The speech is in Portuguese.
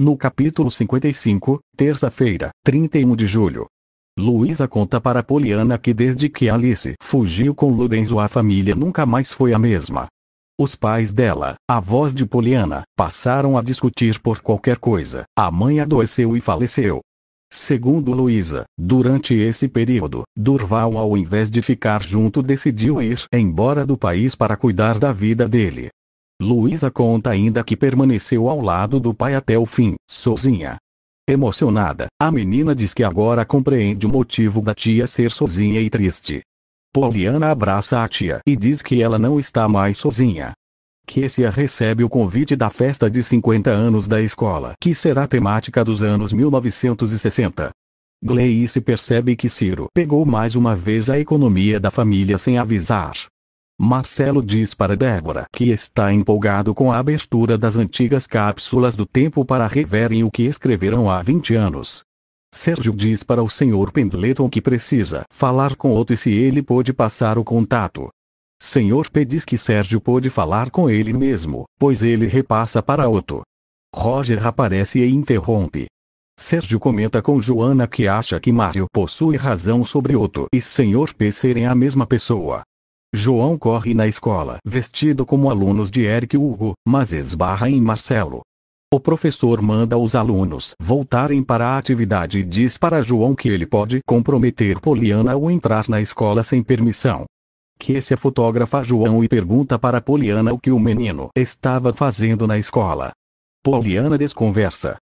no capítulo 55, terça-feira, 31 de julho. Luísa conta para Poliana que desde que Alice fugiu com Ludens, a família nunca mais foi a mesma. Os pais dela, avós de Poliana, passaram a discutir por qualquer coisa. A mãe adoeceu e faleceu. Segundo Luísa, durante esse período, Durval ao invés de ficar junto decidiu ir embora do país para cuidar da vida dele. Luísa conta ainda que permaneceu ao lado do pai até o fim, sozinha. Emocionada, a menina diz que agora compreende o motivo da tia ser sozinha e triste. Poliana abraça a tia e diz que ela não está mais sozinha. Kessia recebe o convite da festa de 50 anos da escola, que será temática dos anos 1960. Gleice percebe que Ciro pegou mais uma vez a economia da família sem avisar, Marcelo diz para Débora que está empolgado com a abertura das antigas cápsulas do tempo para reverem o que escreveram há 20 anos. Sérgio diz para o Sr. Pendleton que precisa falar com Otto e se ele pôde passar o contato. Sr. P diz que Sérgio pôde falar com ele mesmo, pois ele repassa para Otto. Roger aparece e interrompe. Sérgio comenta com Joana que acha que Mario possui razão sobre Otto e Sr. P serem a mesma pessoa. João corre na escola vestido como alunos de Eric Hugo, mas esbarra em Marcelo. O professor manda os alunos voltarem para a atividade e diz para João que ele pode comprometer Poliana ou entrar na escola sem permissão. Que se é fotografa João e pergunta para Poliana o que o menino estava fazendo na escola. Poliana desconversa,